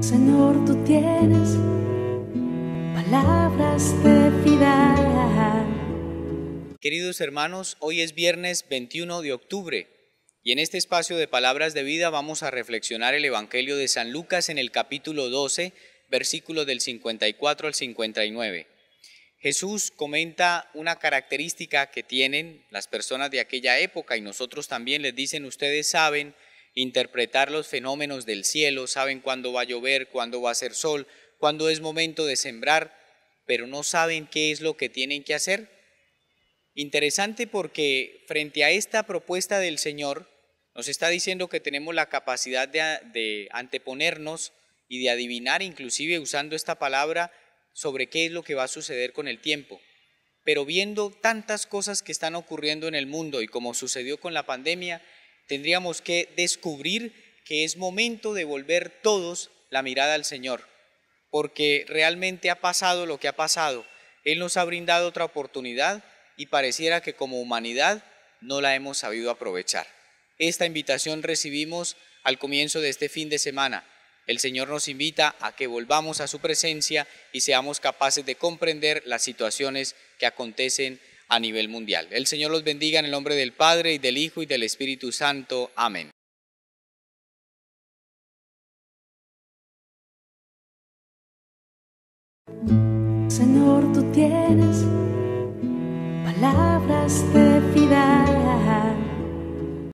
Señor, tú tienes palabras de vida. Queridos hermanos, hoy es viernes 21 de octubre y en este espacio de palabras de vida vamos a reflexionar el Evangelio de San Lucas en el capítulo 12, versículos del 54 al 59. Jesús comenta una característica que tienen las personas de aquella época y nosotros también les dicen, ustedes saben interpretar los fenómenos del cielo, saben cuándo va a llover, cuándo va a hacer sol, cuándo es momento de sembrar, pero no saben qué es lo que tienen que hacer. Interesante porque frente a esta propuesta del Señor, nos está diciendo que tenemos la capacidad de, de anteponernos y de adivinar, inclusive usando esta palabra, sobre qué es lo que va a suceder con el tiempo. Pero viendo tantas cosas que están ocurriendo en el mundo y como sucedió con la pandemia, tendríamos que descubrir que es momento de volver todos la mirada al Señor, porque realmente ha pasado lo que ha pasado. Él nos ha brindado otra oportunidad y pareciera que como humanidad no la hemos sabido aprovechar. Esta invitación recibimos al comienzo de este fin de semana. El Señor nos invita a que volvamos a su presencia y seamos capaces de comprender las situaciones que acontecen a nivel mundial. El Señor los bendiga en el nombre del Padre y del Hijo y del Espíritu Santo. Amén. Señor, tú tienes palabras de